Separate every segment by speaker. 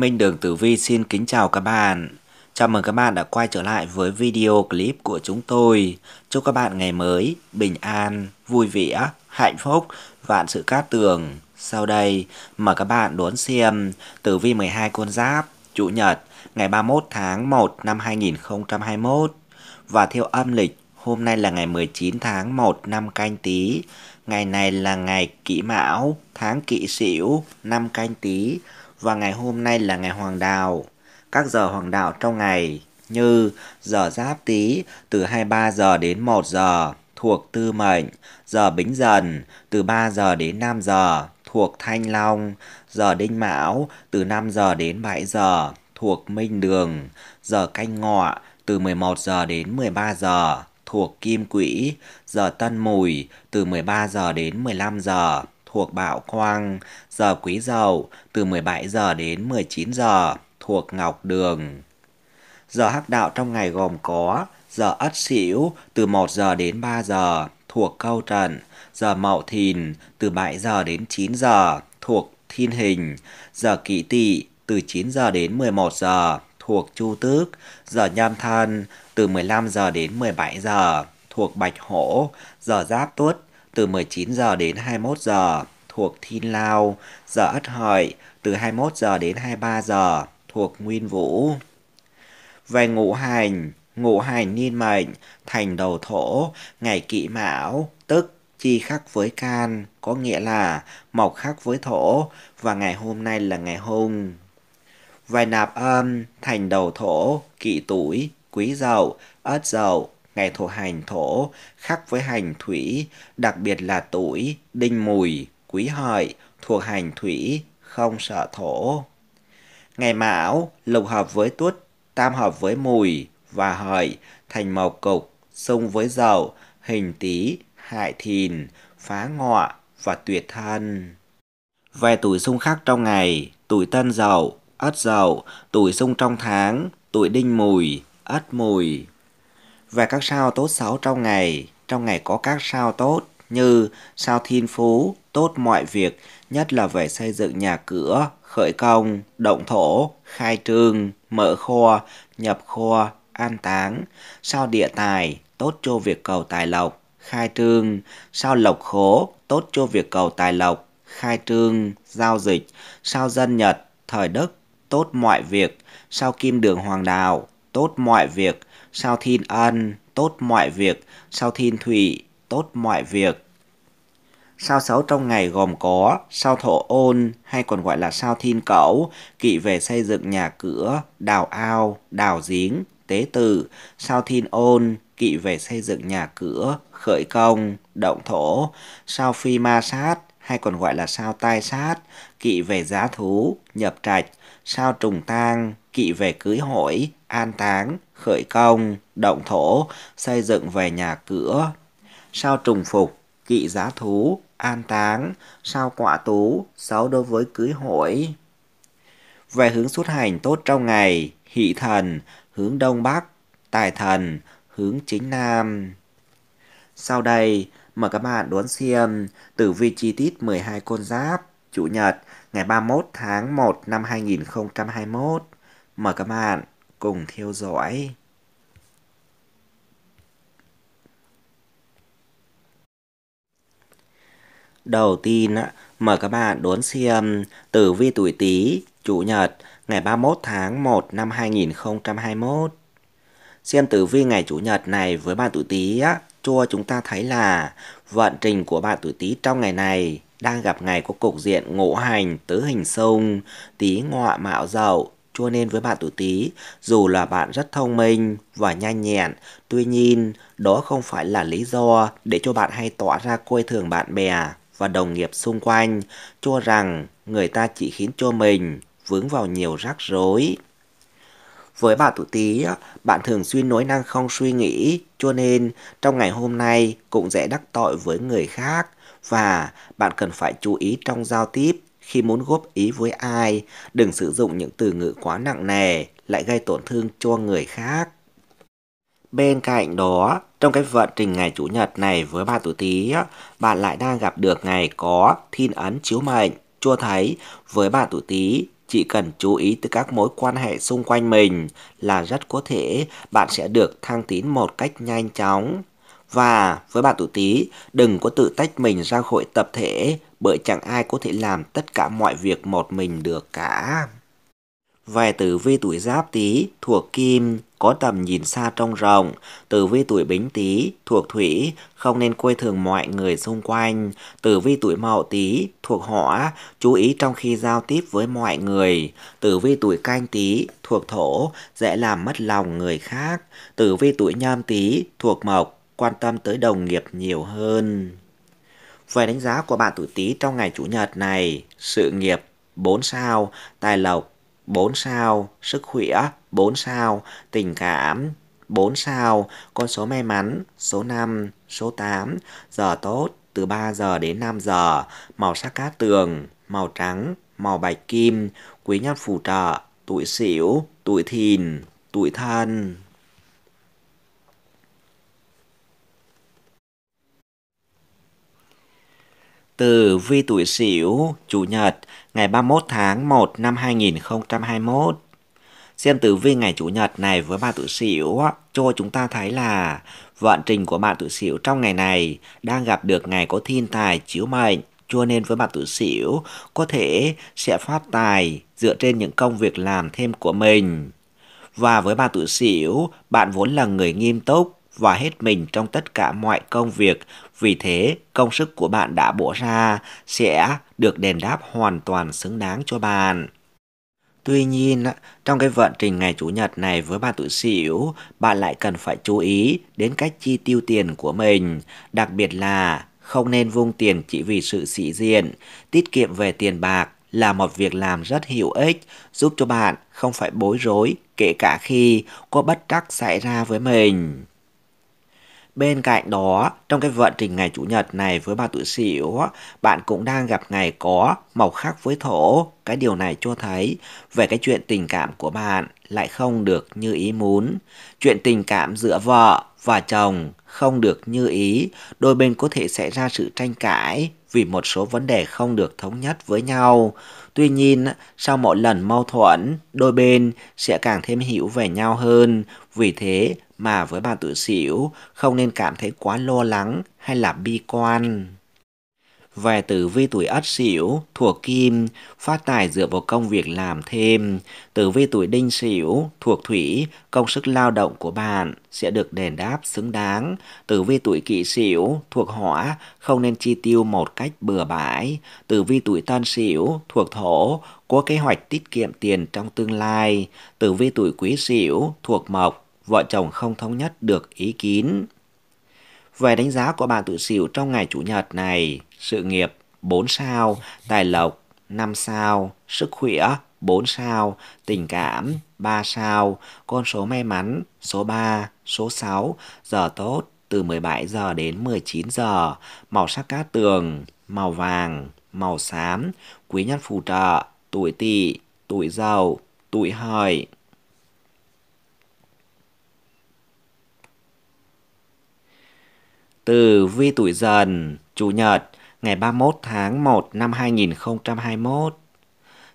Speaker 1: Minh Đường Tử Vi xin kính chào các bạn. Chào mừng các bạn đã quay trở lại với video clip của chúng tôi. Chúc các bạn ngày mới, bình an, vui vẻ, hạnh phúc, vạn sự cát tường. Sau đây, mời các bạn đón xem Tử Vi 12 con giáp, Chủ nhật, ngày 31 tháng 1 năm 2021. Và theo âm lịch, hôm nay là ngày 19 tháng 1 năm canh tí. Ngày này là ngày kỷ mão, tháng Kỵ sửu, năm canh tí và ngày hôm nay là ngày hoàng đạo. Các giờ hoàng đạo trong ngày như giờ giáp tý từ 23 giờ đến 1 giờ thuộc tư mệnh, giờ bính dần từ 3 giờ đến 5 giờ thuộc thanh long, giờ đinh mão từ 5 giờ đến 7 giờ thuộc minh đường, giờ canh ngọ từ 11 giờ đến 13 giờ thuộc kim quỹ, giờ tân mùi từ 13 giờ đến 15 giờ thuộc Bảo Quang, giờ Quý Dậu từ 17 giờ đến 19 giờ thuộc Ngọc Đường. Giờ hắc đạo trong ngày gồm có giờ Ất Sửu từ 1 giờ đến 3 giờ thuộc Câu trần giờ Mậu Thìn từ 7 giờ đến 9 giờ thuộc Thiên Hình, giờ Kỷ Tỵ từ 9 giờ đến 11 giờ thuộc Chu Tước, giờ Nhâm Thân từ 15 giờ đến 17 giờ thuộc Bạch Hổ, giờ Giáp Tuất từ 19 giờ đến 21 giờ thuộc Thiên Lao, giờ Ất Hợi từ 21 giờ đến 23 giờ thuộc Nguyên Vũ. Về ngũ hành, ngũ hành niên mệnh, thành đầu thổ, ngày kỵ mão, tức chi khắc với can, có nghĩa là mộc khắc với thổ và ngày hôm nay là ngày hung. Về nạp âm, thành đầu thổ, kỵ tuổi, quý dậu, ất dậu, ngày thổ hành thổ khắc với hành thủy, đặc biệt là tuổi, đinh mùi, quý hợi thuộc hành thủy, không sợ thổ. Ngày mão lục hợp với tuất, tam hợp với mùi và hợi thành màu cục, xung với dậu, hình tý, hại thìn, phá ngọ và tuyệt thân. Về tuổi xung khắc trong ngày, tuổi tân dậu, ất dậu, tuổi xung trong tháng, tuổi đinh mùi, ất mùi và các sao tốt xấu trong ngày. Trong ngày có các sao tốt như sao thiên phú, tốt mọi việc, nhất là về xây dựng nhà cửa, khởi công, động thổ, khai trương, mở kho, nhập kho, an táng, sao địa tài, tốt cho việc cầu tài lộc, khai trương, sao lộc khố, tốt cho việc cầu tài lộc, khai trương, giao dịch, sao dân Nhật, thời Đức, tốt mọi việc, sao kim đường hoàng đạo, tốt mọi việc, Sao Thiên Ân, tốt mọi việc. Sao Thiên Thủy, tốt mọi việc. Sao xấu trong ngày gồm có sao thổ ôn hay còn gọi là sao thiên cẩu, kỵ về xây dựng nhà cửa, đào ao, đào giếng, tế tử, sao thiên ôn, kỵ về xây dựng nhà cửa, khởi công, động thổ, sao phi ma sát hay còn gọi là sao tai sát, kỵ về giá thú, nhập trạch, sao trùng tang, kỵ về cưới hỏi, an táng, khởi công, động thổ, xây dựng về nhà cửa. Sao trùng phục, kỵ giá thú, an táng, sao quạ tú, sáu đối với cưới hỏi. Về hướng xuất hành tốt trong ngày, hỷ thần, hướng đông bắc, tài thần, hướng chính nam. Sau đây, mời các bạn đón xem tử vi chi tiết 12 con giáp, Chủ nhật, ngày 31 tháng 1 năm 2021. Mời các bạn cùng theo dõi. Đầu tiên, mời các bạn đón xem tử vi tuổi Tý, Chủ nhật, ngày 31 tháng 1 năm 2021. Xem tử vi ngày Chủ nhật này với bạn tuổi Tý á cho chúng ta thấy là vận trình của bạn tuổi Tý trong ngày này đang gặp ngày có cục diện ngũ hành tứ hình xung, Tý ngọa mạo dậu, cho nên với bạn tuổi Tý, dù là bạn rất thông minh và nhanh nhẹn, tuy nhiên đó không phải là lý do để cho bạn hay tỏ ra coi thường bạn bè và đồng nghiệp xung quanh, cho rằng người ta chỉ khiến cho mình vướng vào nhiều rắc rối. Với bạn tuổi Tý, bạn thường xuyên nói năng không suy nghĩ, cho nên trong ngày hôm nay cũng dễ đắc tội với người khác và bạn cần phải chú ý trong giao tiếp khi muốn góp ý với ai, đừng sử dụng những từ ngữ quá nặng nề, lại gây tổn thương cho người khác. Bên cạnh đó, trong cái vận trình ngày Chủ nhật này với bạn tuổi Tý, bạn lại đang gặp được ngày có thiên ấn chiếu mệnh, cho thấy với bạn tuổi Tý, chỉ cần chú ý tới các mối quan hệ xung quanh mình là rất có thể bạn sẽ được thăng tín một cách nhanh chóng. Và với bạn tuổi Tý, đừng có tự tách mình ra khỏi tập thể bởi chẳng ai có thể làm tất cả mọi việc một mình được cả. Về tử vi tuổi giáp tý thuộc kim, có tầm nhìn xa trong rộng. Tử vi tuổi bính tý thuộc thủy, không nên quê thường mọi người xung quanh. Tử vi tuổi mậu tý thuộc hỏa, chú ý trong khi giao tiếp với mọi người. Tử vi tuổi canh tý thuộc thổ, dễ làm mất lòng người khác. Tử vi tuổi nhâm tý thuộc mộc, quan tâm tới đồng nghiệp nhiều hơn về đánh giá của bạn tuổi Tý trong ngày Chủ nhật này, sự nghiệp 4 sao, tài lộc 4 sao, sức khỏe 4 sao, tình cảm 4 sao, con số may mắn số 5, số 8, giờ tốt từ 3 giờ đến 5 giờ, màu sắc cát tường, màu trắng, màu bạch kim, quý nhân phù trợ, tuổi sửu, tuổi thìn, tuổi thân. Từ Vi Tuổi Sửu, Chủ nhật, ngày 31 tháng 1 năm 2021. Xem tử vi ngày Chủ nhật này với bạn tuổi Sửu cho chúng ta thấy là vận trình của bạn tuổi Sửu trong ngày này đang gặp được ngày có thiên tài chiếu mệnh. Cho nên với bạn tuổi Sửu có thể sẽ phát tài dựa trên những công việc làm thêm của mình. Và với bạn tuổi Sửu, bạn vốn là người nghiêm túc, và hết mình trong tất cả mọi công việc. Vì thế, công sức của bạn đã bỏ ra sẽ được đền đáp hoàn toàn xứng đáng cho bạn. Tuy nhiên, trong cái vận trình ngày Chủ nhật này với bà tuổi xỉu, bạn lại cần phải chú ý đến cách chi tiêu tiền của mình, đặc biệt là không nên vung tiền chỉ vì sự sĩ diện, tiết kiệm về tiền bạc là một việc làm rất hữu ích, giúp cho bạn không phải bối rối kể cả khi có bất trắc xảy ra với mình. Bên cạnh đó, trong cái vận trình ngày Chủ nhật này với bà tuổi Sửu, bạn cũng đang gặp ngày có màu khác với thổ. Cái điều này cho thấy về cái chuyện tình cảm của bạn lại không được như ý muốn. Chuyện tình cảm giữa vợ và chồng không được như ý, đôi bên có thể xảy ra sự tranh cãi vì một số vấn đề không được thống nhất với nhau. Tuy nhiên, sau mỗi lần mâu thuẫn, đôi bên sẽ càng thêm hiểu về nhau hơn. Vì thế, mà với bà tuổi xỉu không nên cảm thấy quá lo lắng hay là bi quan. Về tử vi tuổi ất sửu thuộc kim, phát tài dựa vào công việc làm thêm. Tử vi tuổi đinh sửu thuộc thủy, công sức lao động của bạn sẽ được đền đáp xứng đáng. Tử vi tuổi kỷ sửu thuộc hỏa, không nên chi tiêu một cách bừa bãi. Tử vi tuổi tân sửu thuộc thổ, có kế hoạch tiết kiệm tiền trong tương lai. Tử vi tuổi quý sửu thuộc mộc, vợ chồng không thống nhất được ý kiến. Về đánh giá của bạn tự xỉu trong ngày Chủ nhật này, sự nghiệp 4 sao, tài lộc 5 sao, sức khỏe 4 sao, tình cảm 3 sao, con số may mắn số 3, số 6, giờ tốt từ 17 giờ đến 19 giờ, màu sắc cát tường, màu vàng, màu xám, quý nhân phù trợ, tuổi tỵ, tuổi dậu, tuổi hợi. Từ vi tuổi dần, Chủ nhật, ngày 31 tháng 1 năm 2021.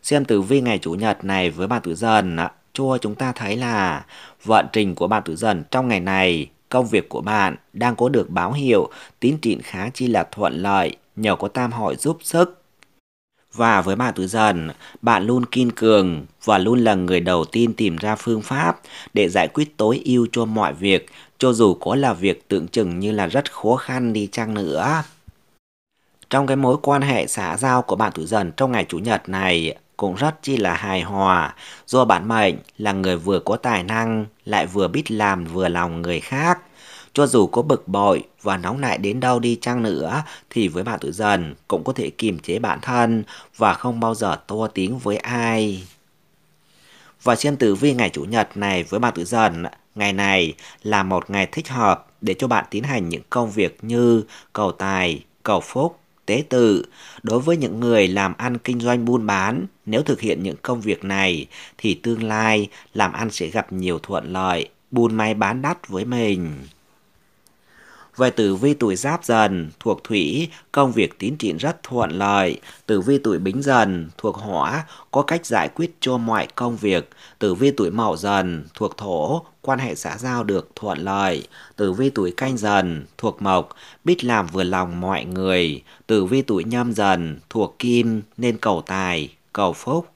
Speaker 1: Xem tử vi ngày Chủ nhật này với bạn tuổi dần ạ. Chua chúng ta thấy là vận trình của bạn tuổi dần trong ngày này, công việc của bạn đang có được báo hiệu, tín trị khá chi là thuận lợi, nhờ có tam hội giúp sức và với bạn tuổi Dần, bạn luôn kiên cường và luôn là người đầu tiên tìm ra phương pháp để giải quyết tối ưu cho mọi việc, cho dù có là việc tưởng chừng như là rất khó khăn đi chăng nữa. Trong cái mối quan hệ xã giao của bạn tuổi Dần trong ngày Chủ nhật này, cũng rất chi là hài hòa do bản mệnh là người vừa có tài năng lại vừa biết làm vừa lòng người khác cho dù có bực bội và nóng nại đến đâu đi chăng nữa thì với bạn tuổi dần cũng có thể kiềm chế bản thân và không bao giờ to tiếng với ai. Và xem tử vi ngày Chủ nhật này với bạn tuổi dần, ngày này là một ngày thích hợp để cho bạn tiến hành những công việc như cầu tài, cầu phúc, tế tự. Đối với những người làm ăn kinh doanh buôn bán, nếu thực hiện những công việc này thì tương lai làm ăn sẽ gặp nhiều thuận lợi, buôn may bán đắt với mình. Về tử vi tuổi giáp dần, thuộc thủy, công việc tiến triển rất thuận lợi. Tử vi tuổi bính dần, thuộc hỏa, có cách giải quyết cho mọi công việc. Tử vi tuổi mậu dần, thuộc thổ, quan hệ xã giao được thuận lợi. Tử vi tuổi canh dần, thuộc mộc, biết làm vừa lòng mọi người. Tử vi tuổi nhâm dần, thuộc kim, nên cầu tài, cầu phúc.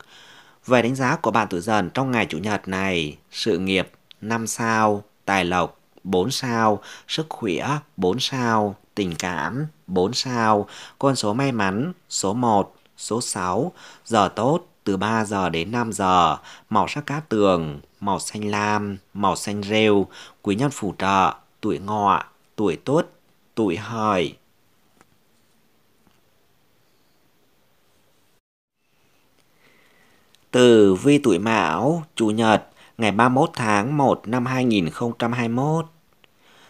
Speaker 1: Về đánh giá của bạn tuổi dần trong ngày Chủ nhật này, sự nghiệp năm sao, tài lộc 4 sao, sức khỏe 4 sao, tình cảm 4 sao, con số may mắn số 1, số 6, giờ tốt từ 3 giờ đến 5 giờ, màu sắc cát tường, màu xanh lam, màu xanh rêu, quý nhân phù trợ, tuổi ngọ, tuổi tốt, tuổi hợi. Từ vi tuổi Mão, Chủ nhật, ngày 31 tháng 1 năm 2021.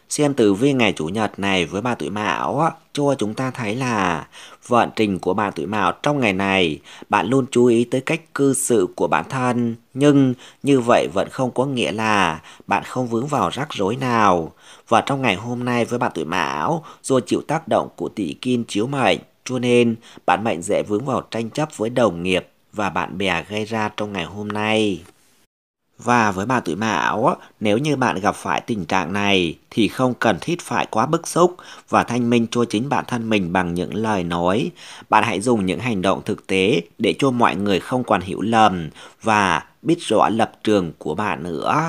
Speaker 1: Xem tử vi ngày Chủ nhật này với bà tuổi Mão cho chúng ta thấy là vận trình của bạn tuổi Mão trong ngày này, bạn luôn chú ý tới cách cư xử của bản thân, nhưng như vậy vẫn không có nghĩa là bạn không vướng vào rắc rối nào. Và trong ngày hôm nay với bạn tuổi Mão, do chịu tác động của tỷ kim chiếu mệnh, cho nên bạn mệnh dễ vướng vào tranh chấp với đồng nghiệp và bạn bè gây ra trong ngày hôm nay. Và với bà tuổi mão, nếu như bạn gặp phải tình trạng này thì không cần thiết phải quá bức xúc và thanh minh cho chính bản thân mình bằng những lời nói. Bạn hãy dùng những hành động thực tế để cho mọi người không còn hiểu lầm và biết rõ lập trường của bạn nữa.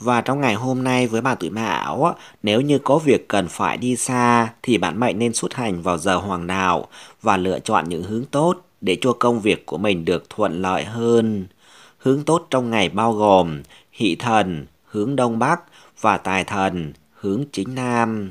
Speaker 1: Và trong ngày hôm nay với bà tuổi mão, nếu như có việc cần phải đi xa thì bạn mệnh nên xuất hành vào giờ hoàng đạo và lựa chọn những hướng tốt để cho công việc của mình được thuận lợi hơn. Hướng tốt trong ngày bao gồm hỷ thần, hướng đông bắc và tài thần, hướng chính nam.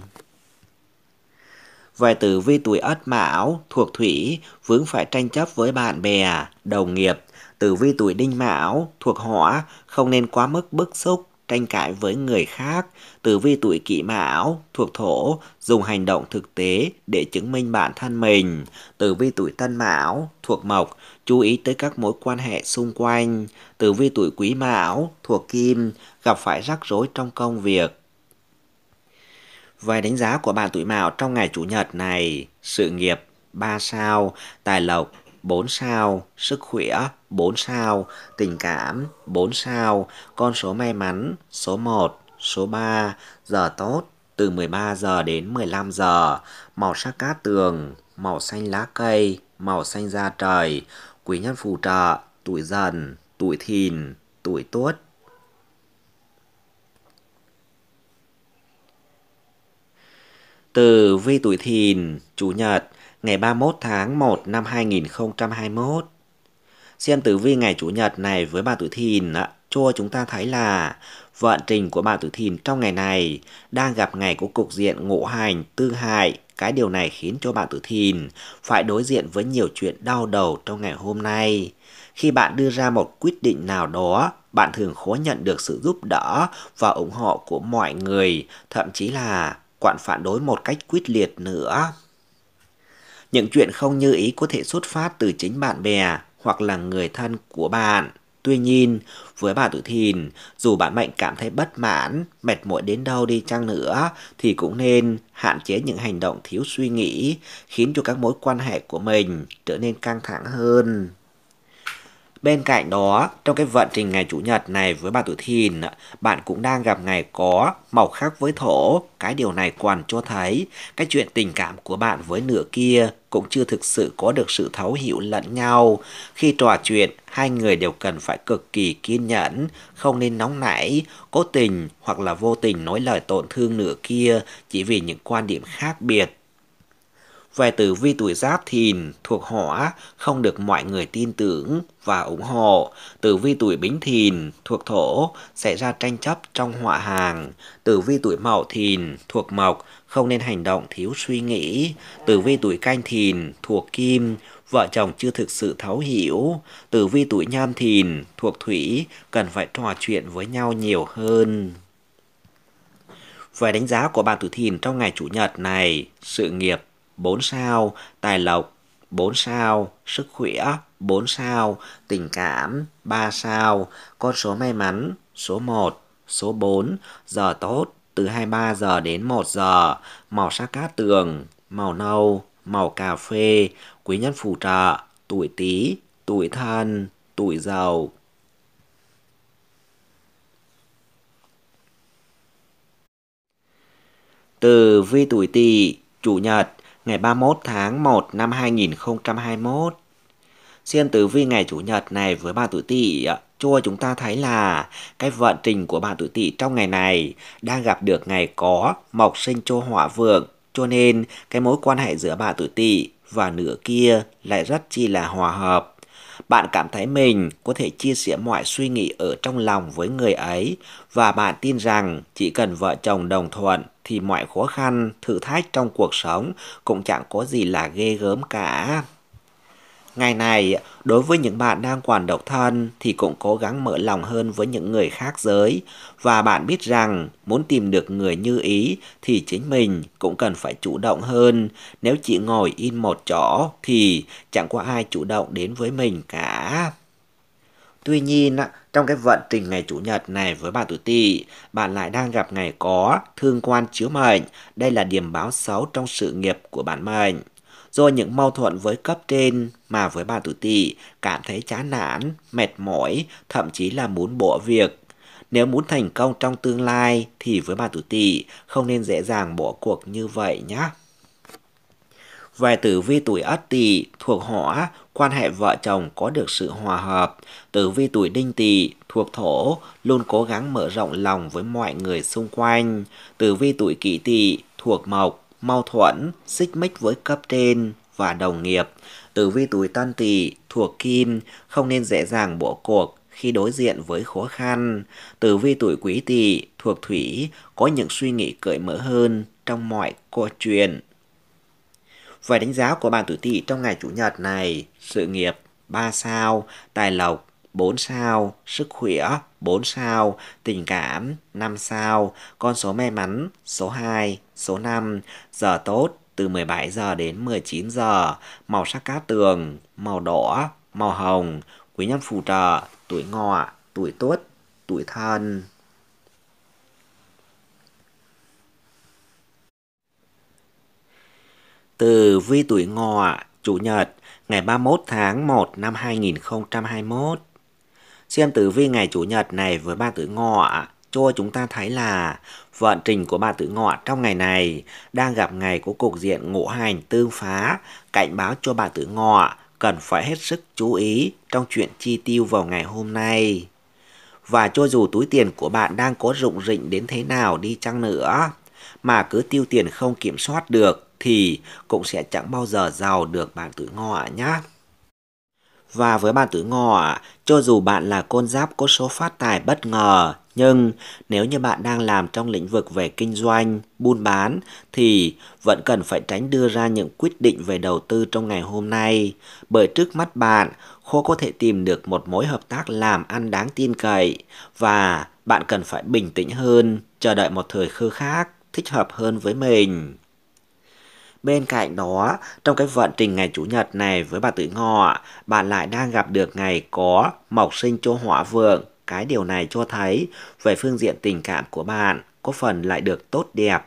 Speaker 1: Về tử vi tuổi Ất Mão thuộc Thủy vướng phải tranh chấp với bạn bè, đồng nghiệp. Tử vi tuổi Đinh Mão thuộc Hỏa không nên quá mức bức xúc tranh cãi với người khác, tử vi tuổi kỷ mão, thuộc thổ, dùng hành động thực tế để chứng minh bản thân mình. Tử vi tuổi tân mão, thuộc mộc, chú ý tới các mối quan hệ xung quanh. Tử vi tuổi quý mão, thuộc kim, gặp phải rắc rối trong công việc. Vài đánh giá của bạn tuổi mão trong ngày Chủ nhật này, sự nghiệp 3 sao, tài lộc 4 sao, sức khỏe 4 sao, tình cảm 4 sao, con số may mắn số 1, số 3, giờ tốt từ 13 giờ đến 15 giờ, màu sắc cát tường, màu xanh lá cây, màu xanh da trời, quý nhân phù trợ, tuổi dần, tuổi thìn, tuổi tuất. Từ vi tuổi thìn, Chủ nhật, ngày 31 tháng 1 năm 2021. Xem tử vi ngày Chủ nhật này với bà tuổi thìn cho chúng ta thấy là vận trình của bà tuổi thìn trong ngày này đang gặp ngày của cục diện ngộ hành tương hại cái điều này khiến cho bạn tuổi thìn phải đối diện với nhiều chuyện đau đầu trong ngày hôm nay khi bạn đưa ra một quyết định nào đó bạn thường khó nhận được sự giúp đỡ và ủng hộ của mọi người thậm chí là quặn phản đối một cách quyết liệt nữa những chuyện không như ý có thể xuất phát từ chính bạn bè hoặc là người thân của bạn. Tuy nhiên, với bà tử thìn, dù bạn mệnh cảm thấy bất mãn, mệt mỏi đến đâu đi chăng nữa, thì cũng nên hạn chế những hành động thiếu suy nghĩ, khiến cho các mối quan hệ của mình trở nên căng thẳng hơn. Bên cạnh đó, trong cái vận trình ngày Chủ nhật này với bà tuổi thìn, bạn cũng đang gặp ngày có màu khác với thổ. Cái điều này còn cho thấy cái chuyện tình cảm của bạn với nửa kia cũng chưa thực sự có được sự thấu hiểu lẫn nhau. Khi trò chuyện, hai người đều cần phải cực kỳ kiên nhẫn, không nên nóng nảy, cố tình hoặc là vô tình nói lời tổn thương nửa kia chỉ vì những quan điểm khác biệt về tử vi tuổi giáp thìn thuộc hỏa không được mọi người tin tưởng và ủng hộ. Tử vi tuổi bính thìn thuộc thổ sẽ ra tranh chấp trong họa hàng. Tử vi tuổi mậu thìn thuộc mộc không nên hành động thiếu suy nghĩ. Tử vi tuổi canh thìn thuộc kim vợ chồng chưa thực sự thấu hiểu. Tử vi tuổi nhâm thìn thuộc thủy cần phải trò chuyện với nhau nhiều hơn. Về đánh giá của bạn tuổi thìn trong ngày chủ nhật này, sự nghiệp 4 sao, tài lộc 4 sao, sức khỏe 4 sao, tình cảm 3 sao, con số may mắn số 1, số 4, giờ tốt từ 23 giờ đến 1 giờ, màu sắc cát tường, màu nâu, màu cà phê, quý nhân phù trợ, tuổi Tý, tuổi Thân, tuổi giàu Từ vi tuổi Tỵ, chủ nhật ngày 31 tháng 1 năm 2021. xem tử vi ngày Chủ nhật này với bà tuổi tỵ cho chúng ta thấy là cái vận trình của bạn tuổi tỵ trong ngày này đang gặp được ngày có mộc sinh cho hỏa vượng cho nên cái mối quan hệ giữa bà tuổi tỵ và nửa kia lại rất chi là hòa hợp bạn cảm thấy mình có thể chia sẻ mọi suy nghĩ ở trong lòng với người ấy và bạn tin rằng chỉ cần vợ chồng đồng thuận thì mọi khó khăn, thử thách trong cuộc sống cũng chẳng có gì là ghê gớm cả. Ngày này, đối với những bạn đang còn độc thân thì cũng cố gắng mở lòng hơn với những người khác giới và bạn biết rằng muốn tìm được người như ý thì chính mình cũng cần phải chủ động hơn. Nếu chỉ ngồi in một chỗ thì chẳng có ai chủ động đến với mình cả. Tuy nhiên, trong cái vận trình ngày Chủ nhật này với bạn tuổi tỵ, bạn lại đang gặp ngày có thương quan chiếu mệnh. Đây là điểm báo xấu trong sự nghiệp của bạn mệnh do những mâu thuẫn với cấp trên mà với bà tuổi tỵ cảm thấy chán nản, mệt mỏi, thậm chí là muốn bỏ việc. Nếu muốn thành công trong tương lai thì với bà tuổi tỵ không nên dễ dàng bỏ cuộc như vậy nhé. Về tử vi tuổi Ất Tỵ thuộc Hỏa, quan hệ vợ chồng có được sự hòa hợp. Tử vi tuổi Đinh Tỵ thuộc Thổ, luôn cố gắng mở rộng lòng với mọi người xung quanh. Tử vi tuổi Kỷ Tỵ thuộc Mộc, mâu thuẫn, xích mích với cấp trên và đồng nghiệp. Tử vi tuổi tân tỵ thuộc kim, không nên dễ dàng bỏ cuộc khi đối diện với khó khăn. Tử vi tuổi quý tỵ thuộc thủy, có những suy nghĩ cởi mở hơn trong mọi câu chuyện. Về đánh giá của bạn tuổi tỵ trong ngày chủ nhật này, sự nghiệp 3 sao, tài lộc 4 sao, sức khỏe 4 sao, tình cảm 5 sao, con số may mắn số 2, số 5, giờ tốt từ 17 giờ đến 19 giờ, màu sắc cát tường, màu đỏ, màu hồng, quý nhân phù trợ, tuổi ngọ, tuổi tuất, tuổi thân. Từ vi tuổi ngọ, chủ nhật, ngày 31 tháng 1 năm 2021. Xem tử vi ngày Chủ nhật này với ba tử ngọ cho chúng ta thấy là vận trình của ba tử ngọ trong ngày này đang gặp ngày của cục diện ngũ hành tương phá, cảnh báo cho ba tử ngọ cần phải hết sức chú ý trong chuyện chi tiêu vào ngày hôm nay. Và cho dù túi tiền của bạn đang có rụng rịnh đến thế nào đi chăng nữa, mà cứ tiêu tiền không kiểm soát được thì cũng sẽ chẳng bao giờ giàu được bạn tử ngọ nhé. Và với bạn tuổi ngọ, cho dù bạn là con giáp có số phát tài bất ngờ, nhưng nếu như bạn đang làm trong lĩnh vực về kinh doanh, buôn bán thì vẫn cần phải tránh đưa ra những quyết định về đầu tư trong ngày hôm nay. Bởi trước mắt bạn, khó có thể tìm được một mối hợp tác làm ăn đáng tin cậy và bạn cần phải bình tĩnh hơn, chờ đợi một thời khư khác thích hợp hơn với mình. Bên cạnh đó, trong cái vận trình ngày Chủ nhật này với bà tử Ngọ, bạn lại đang gặp được ngày có mộc sinh cho hỏa vượng. Cái điều này cho thấy về phương diện tình cảm của bạn có phần lại được tốt đẹp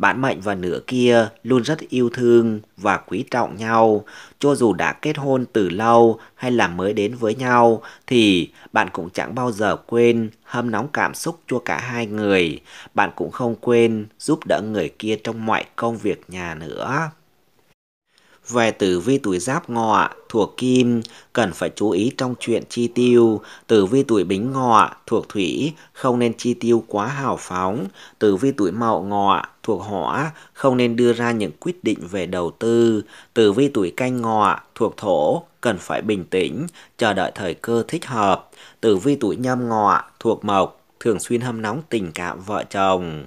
Speaker 1: bạn Mạnh và nửa kia luôn rất yêu thương và quý trọng nhau. Cho dù đã kết hôn từ lâu hay là mới đến với nhau thì bạn cũng chẳng bao giờ quên hâm nóng cảm xúc cho cả hai người. Bạn cũng không quên giúp đỡ người kia trong mọi công việc nhà nữa. Về tử vi tuổi giáp ngọ thuộc kim cần phải chú ý trong chuyện chi tiêu. Tử vi tuổi bính ngọ thuộc thủy không nên chi tiêu quá hào phóng. Tử vi tuổi mậu ngọ thuộc hỏa không nên đưa ra những quyết định về đầu tư. Tử vi tuổi canh ngọ thuộc thổ cần phải bình tĩnh chờ đợi thời cơ thích hợp. Tử vi tuổi nhâm ngọ thuộc mộc thường xuyên hâm nóng tình cảm vợ chồng.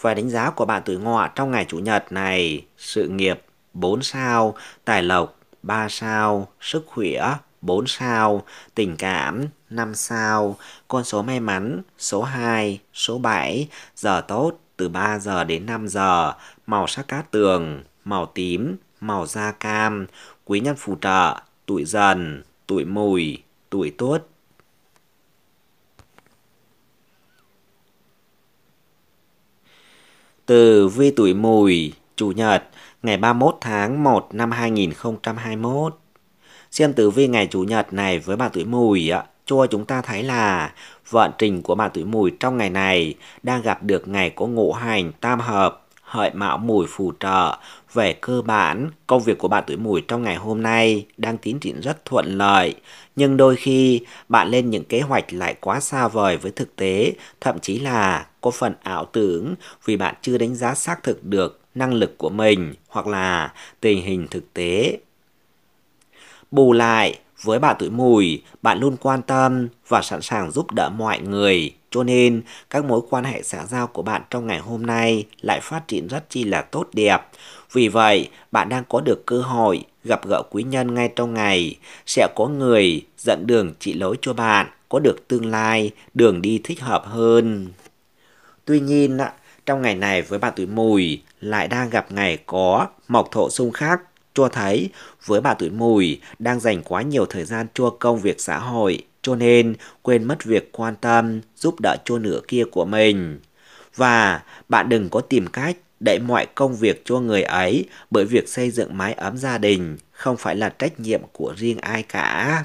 Speaker 1: Và đánh giá của bạn tuổi ngọ trong ngày chủ nhật này, sự nghiệp 4 sao, tài lộc 3 sao, sức khỏe 4 sao, tình cảm 5 sao, con số may mắn số 2, số 7, giờ tốt từ 3 giờ đến 5 giờ, màu sắc cát tường, màu tím, màu da cam, quý nhân phù trợ, tuổi dần, tuổi mùi, tuổi tuất. Từ vi tuổi mùi, chủ nhật, ngày 31 tháng 1 năm 2021. Xem tử vi ngày Chủ nhật này với bà tuổi mùi cho chúng ta thấy là vận trình của bà tuổi mùi trong ngày này đang gặp được ngày có ngũ hành tam hợp hợi mạo mùi phù trợ. Về cơ bản, công việc của bạn tuổi mùi trong ngày hôm nay đang tiến triển rất thuận lợi. Nhưng đôi khi, bạn lên những kế hoạch lại quá xa vời với thực tế, thậm chí là có phần ảo tưởng vì bạn chưa đánh giá xác thực được năng lực của mình hoặc là tình hình thực tế. Bù lại, với bạn tuổi mùi, bạn luôn quan tâm và sẵn sàng giúp đỡ mọi người, cho nên các mối quan hệ xã giao của bạn trong ngày hôm nay lại phát triển rất chi là tốt đẹp. Vì vậy, bạn đang có được cơ hội gặp gỡ quý nhân ngay trong ngày, sẽ có người dẫn đường chỉ lối cho bạn có được tương lai, đường đi thích hợp hơn. Tuy nhiên, trong ngày này với bà tuổi mùi lại đang gặp ngày có mộc thổ xung khắc cho thấy với bà tuổi mùi đang dành quá nhiều thời gian cho công việc xã hội cho nên quên mất việc quan tâm giúp đỡ cho nửa kia của mình. Và bạn đừng có tìm cách để mọi công việc cho người ấy bởi việc xây dựng mái ấm gia đình không phải là trách nhiệm của riêng ai cả.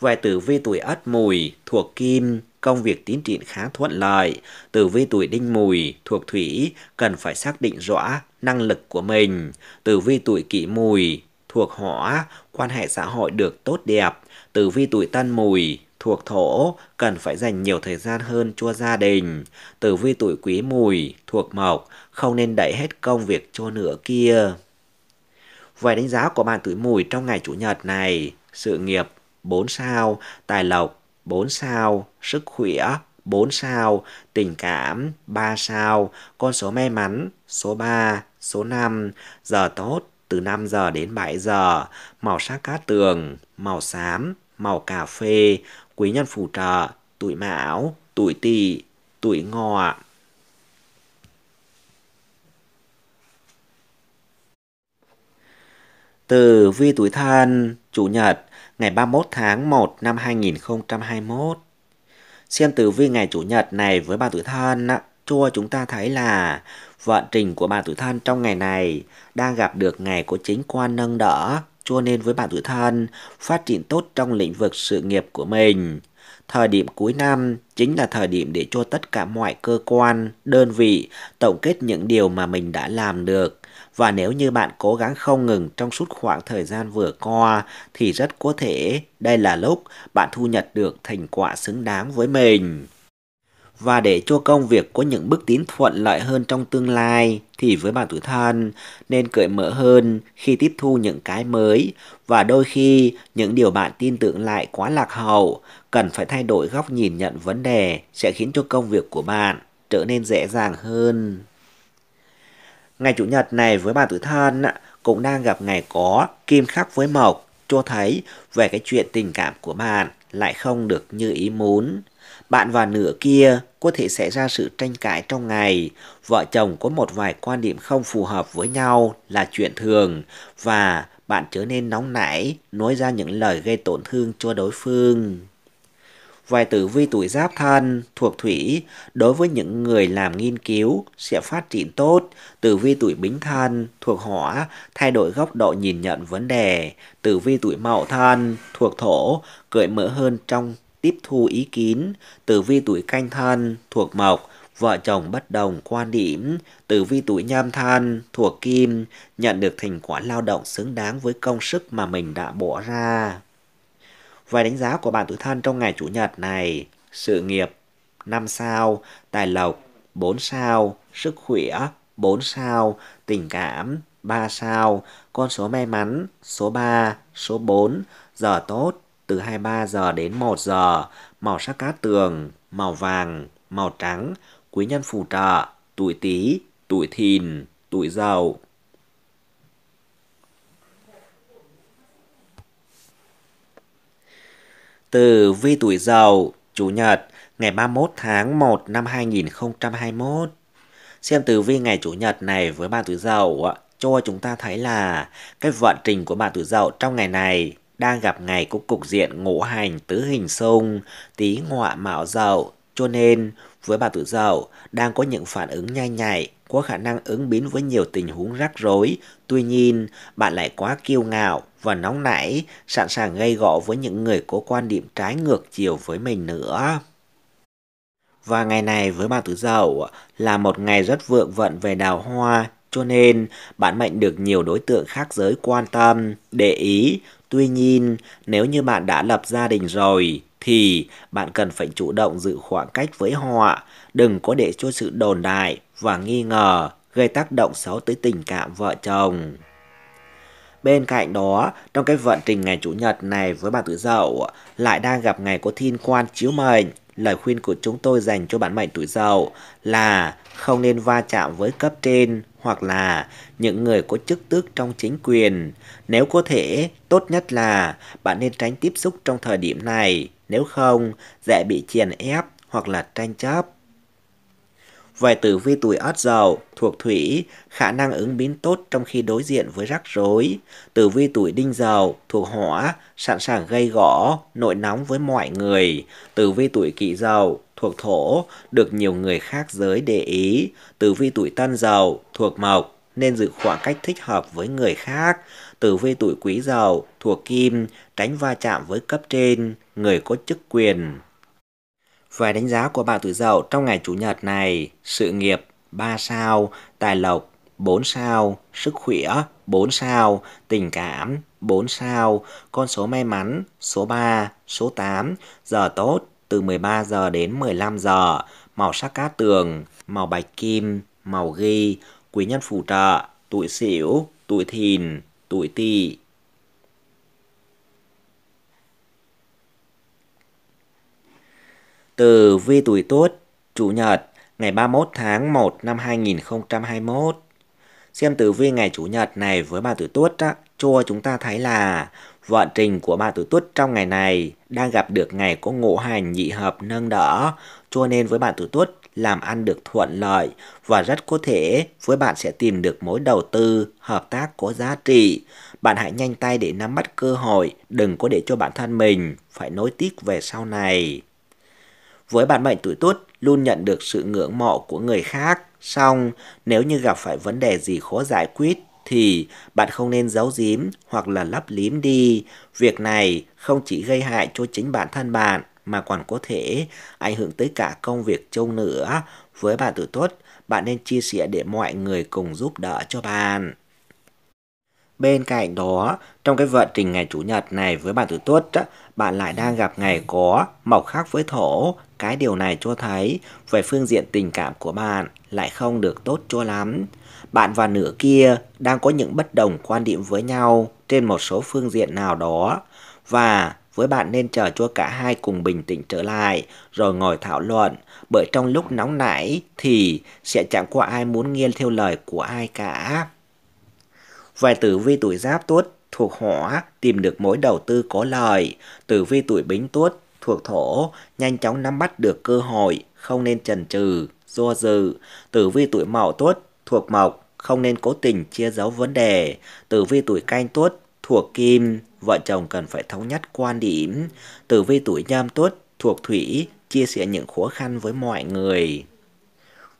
Speaker 1: Về tử vi tuổi ất mùi thuộc kim công việc tiến triển khá thuận lợi. Tử vi tuổi đinh mùi thuộc thủy cần phải xác định rõ năng lực của mình. Tử vi tuổi kỷ mùi thuộc hỏa, quan hệ xã hội được tốt đẹp. Tử vi tuổi tân mùi thuộc thổ cần phải dành nhiều thời gian hơn cho gia đình. Tử vi tuổi quý mùi thuộc mộc không nên đẩy hết công việc cho nửa kia. Vài đánh giá của bạn tuổi mùi trong ngày chủ nhật này, sự nghiệp 4 sao, tài lộc 4 sao, sức khỏe 4 sao, tình cảm 3 sao, con số may mắn số 3, số 5, giờ tốt từ 5 giờ đến 7 giờ, màu sắc cát tường, màu xám, màu cà phê, quý nhân phù trợ, tuổi mão, tuổi tỵ, tuổi ngọ. Từ vi tuổi thân, chủ nhật, ngày 31 tháng 1 năm 2021. Xem tử vi ngày Chủ nhật này với bà tuổi thân, chua chúng ta thấy là vận trình của bà tuổi thân trong ngày này đang gặp được ngày của chính quan nâng đỡ, cho nên với bạn tuổi thân phát triển tốt trong lĩnh vực sự nghiệp của mình. Thời điểm cuối năm chính là thời điểm để cho tất cả mọi cơ quan, đơn vị tổng kết những điều mà mình đã làm được và nếu như bạn cố gắng không ngừng trong suốt khoảng thời gian vừa qua thì rất có thể đây là lúc bạn thu nhận được thành quả xứng đáng với mình. Và để cho công việc có những bước tiến thuận lợi hơn trong tương lai thì với bạn tuổi thân nên cởi mở hơn khi tiếp thu những cái mới và đôi khi những điều bạn tin tưởng lại quá lạc hậu, cần phải thay đổi góc nhìn nhận vấn đề sẽ khiến cho công việc của bạn trở nên dễ dàng hơn. Ngày Chủ nhật này với bà Tử Thân cũng đang gặp ngày có kim khắc với mộc, cho thấy về cái chuyện tình cảm của bạn lại không được như ý muốn. Bạn và nửa kia có thể xảy ra sự tranh cãi trong ngày, vợ chồng có một vài quan điểm không phù hợp với nhau là chuyện thường và bạn trở nên nóng nảy, nói ra những lời gây tổn thương cho đối phương. Vài tử vi tuổi giáp thân thuộc thủy đối với những người làm nghiên cứu sẽ phát triển tốt. Tử vi tuổi bính thân thuộc hỏa thay đổi góc độ nhìn nhận vấn đề. Tử vi tuổi mậu thân thuộc thổ cởi mở hơn trong tiếp thu ý kiến. Tử vi tuổi canh thân thuộc mộc vợ chồng bất đồng quan điểm, tử vi tuổi nhâm thân thuộc kim, nhận được thành quả lao động xứng đáng với công sức mà mình đã bỏ ra. Vài đánh giá của bạn tuổi thân trong ngày Chủ nhật này. Sự nghiệp 5 sao, tài lộc 4 sao, sức khỏe 4 sao, tình cảm 3 sao, con số may mắn số 3, số 4, giờ tốt từ 23 giờ đến 1 giờ, màu sắc cát tường, màu vàng, màu trắng, quý nhân phù trợ, tuổi tí, tuổi thìn, tuổi dậu. từ Vi Tuổi Dậu, Chủ nhật, ngày 31 tháng 1 năm 2021. Xem tử vi ngày Chủ nhật này với bạn Tuổi Dậu cho chúng ta thấy là cái vận trình của bạn Tuổi Dậu trong ngày này đang gặp ngày có cục diện ngũ hành tứ hình xung, tý ngọa mạo dậu, cho nên với bạn Tuổi Dậu đang có những phản ứng nhanh nhạy, có khả năng ứng biến với nhiều tình huống rắc rối. Tuy nhiên, bạn lại quá kiêu ngạo và nóng nảy, sẵn sàng gây gọ với những người có quan điểm trái ngược chiều với mình nữa. Và ngày này với bà tứ dậu là một ngày rất vượng vận về đào hoa, cho nên bạn mệnh được nhiều đối tượng khác giới quan tâm, để ý. Tuy nhiên, nếu như bạn đã lập gia đình rồi thì bạn cần phải chủ động giữ khoảng cách với họ, đừng có để cho sự đồn đại và nghi ngờ gây tác động xấu tới tình cảm vợ chồng. Bên cạnh đó, trong cái vận trình ngày Chủ nhật này với bạn tuổi dậu lại đang gặp ngày có thiên quan chiếu mệnh. Lời khuyên của chúng tôi dành cho bạn mệnh tuổi dậu là không nên va chạm với cấp trên hoặc là những người có chức tước trong chính quyền. Nếu có thể, tốt nhất là bạn nên tránh tiếp xúc trong thời điểm này nếu không dễ bị chèn ép hoặc là tranh chấp. Về tử vi tuổi ất dậu, thuộc thủy, khả năng ứng biến tốt trong khi đối diện với rắc rối. Tử vi tuổi đinh dậu, thuộc hỏa, sẵn sàng gây gõ, nội nóng với mọi người. Tử vi tuổi kỷ dậu, thuộc thổ, được nhiều người khác giới để ý. Tử vi tuổi tân dậu, thuộc mộc, nên giữ khoảng cách thích hợp với người khác tử vi tuổi quý dậu thuộc kim tránh va chạm với cấp trên, người có chức quyền. Vài đánh giá của bạn tuổi dậu trong ngày chủ nhật này, sự nghiệp 3 sao, tài lộc 4 sao, sức khỏe 4 sao, tình cảm 4 sao, con số may mắn số 3, số 8, giờ tốt từ 13 giờ đến 15 giờ, màu sắc cát tường, màu bạch kim, màu ghi, quý nhân phù trợ, tuổi sửu, tuổi thìn, tuổi tỵ từ vi tuổi tốt chủ nhật ngày 31 tháng 1 năm 2021 xem tử vi ngày chủ nhật này với bà tuổi tuất á cho chúng ta thấy là vận trình của bà tuổi tuất trong ngày này đang gặp được ngày có ngộ hành nhị hợp nâng đỡ cho nên với bà tuổi tuất làm ăn được thuận lợi và rất có thể với bạn sẽ tìm được mối đầu tư, hợp tác có giá trị. Bạn hãy nhanh tay để nắm bắt cơ hội, đừng có để cho bản thân mình phải nối tiếc về sau này. Với bạn mệnh tuổi tốt, luôn nhận được sự ngưỡng mộ của người khác. Song nếu như gặp phải vấn đề gì khó giải quyết thì bạn không nên giấu giếm hoặc là lấp liếm đi. Việc này không chỉ gây hại cho chính bản thân bạn mà còn có thể ảnh hưởng tới cả công việc chung nữa. Với bạn tử tốt, bạn nên chia sẻ để mọi người cùng giúp đỡ cho bạn. Bên cạnh đó, trong cái vận trình ngày Chủ nhật này với bạn tử tuất, bạn lại đang gặp ngày có mộc khác với thổ. Cái điều này cho thấy về phương diện tình cảm của bạn lại không được tốt cho lắm. Bạn và nửa kia đang có những bất đồng quan điểm với nhau trên một số phương diện nào đó. Và với bạn nên chờ cho cả hai cùng bình tĩnh trở lại rồi ngồi thảo luận, bởi trong lúc nóng nảy thì sẽ chẳng có ai muốn nghe theo lời của ai cả. Vài tử vi tuổi giáp tuất thuộc hỏa tìm được mối đầu tư có lời, tử vi tuổi bính tuất thuộc thổ nhanh chóng nắm bắt được cơ hội, không nên chần chừ, do dự, tử vi tuổi mậu tuất thuộc mộc không nên cố tình chia giấu vấn đề, tử vi tuổi canh tuất thuộc kim vợ chồng cần phải thống nhất quan điểm, từ vi tuổi nhâm tuất thuộc thủy, chia sẻ những khó khăn với mọi người.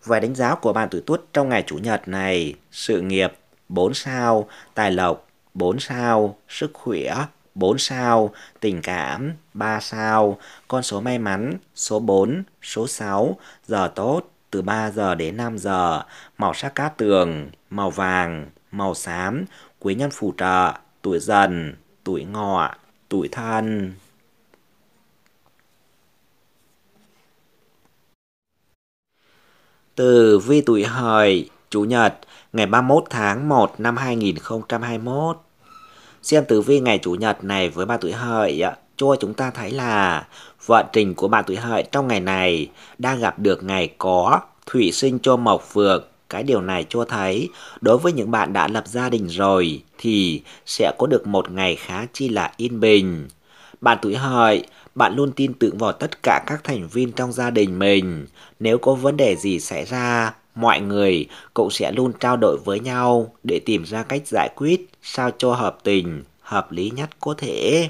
Speaker 1: Về đánh giá của bạn tuổi tuất trong ngày Chủ nhật này, sự nghiệp 4 sao, tài lộc 4 sao, sức khỏe 4 sao, tình cảm 3 sao, con số may mắn số 4, số 6, giờ tốt từ 3 giờ đến 5 giờ, màu sắc cát tường, màu vàng, màu xám, quý nhân phù trợ, tuổi dần tuổi ngọ, tuổi thân. Từ vi tuổi hợi, Chủ nhật, ngày 31 tháng 1 năm 2021. Xem tử vi ngày Chủ nhật này với ba tuổi hợi cho chúng ta thấy là vận trình của bạn tuổi hợi trong ngày này đang gặp được ngày có thủy sinh cho mộc vượng cái điều này cho thấy đối với những bạn đã lập gia đình rồi thì sẽ có được một ngày khá chi là yên bình. Bạn tuổi hợi, bạn luôn tin tưởng vào tất cả các thành viên trong gia đình mình. Nếu có vấn đề gì xảy ra, mọi người cũng sẽ luôn trao đổi với nhau để tìm ra cách giải quyết sao cho hợp tình, hợp lý nhất có thể.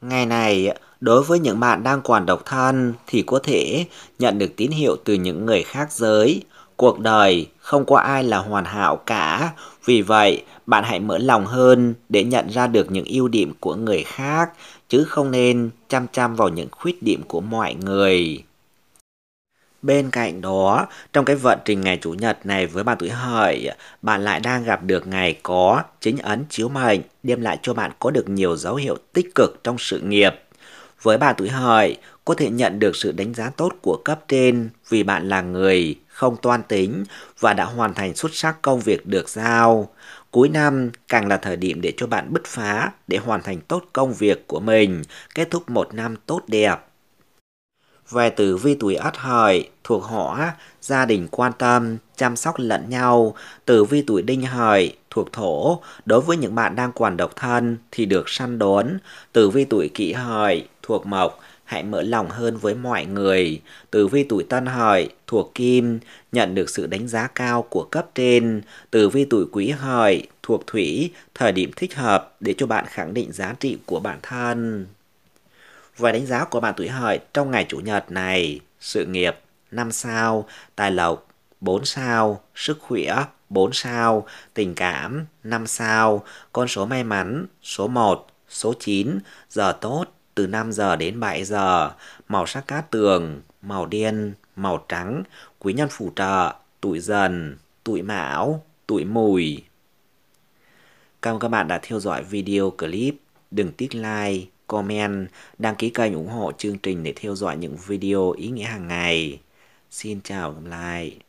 Speaker 1: Ngày này, đối với những bạn đang còn độc thân thì có thể nhận được tín hiệu từ những người khác giới cuộc đời không có ai là hoàn hảo cả vì vậy bạn hãy mở lòng hơn để nhận ra được những ưu điểm của người khác chứ không nên chăm chăm vào những khuyết điểm của mọi người Bên cạnh đó, trong cái vận trình ngày Chủ nhật này với bạn tuổi hợi, bạn lại đang gặp được ngày có chính ấn chiếu mệnh, đem lại cho bạn có được nhiều dấu hiệu tích cực trong sự nghiệp. Với bạn tuổi hợi, có thể nhận được sự đánh giá tốt của cấp trên vì bạn là người không toan tính và đã hoàn thành xuất sắc công việc được giao. Cuối năm càng là thời điểm để cho bạn bứt phá để hoàn thành tốt công việc của mình, kết thúc một năm tốt đẹp. Về tử vi tuổi Ất Hợi thuộc họ gia đình quan tâm, chăm sóc lẫn nhau. Tử vi tuổi Đinh Hợi thuộc Thổ, đối với những bạn đang còn độc thân thì được săn đón. Tử vi tuổi Kỷ Hợi thuộc Mộc, hãy mở lòng hơn với mọi người. từ vi tuổi tân hợi, thuộc kim, nhận được sự đánh giá cao của cấp trên. từ vi tuổi quý hợi, thuộc thủy, thời điểm thích hợp để cho bạn khẳng định giá trị của bản thân. Và đánh giá của bạn tuổi hợi trong ngày Chủ nhật này, sự nghiệp 5 sao, tài lộc 4 sao, sức khỏe 4 sao, tình cảm 5 sao, con số may mắn số 1, số 9, giờ tốt từ 5 giờ đến 7 giờ, màu sắc cát tường, màu đen, màu trắng, quý nhân phù trợ, tuổi dần, tuổi mão, tuổi mùi. Cảm ơn các bạn đã theo dõi video clip. Đừng tiếc like, comment, đăng ký kênh ủng hộ chương trình để theo dõi những video ý nghĩa hàng ngày. Xin chào và gặp lại.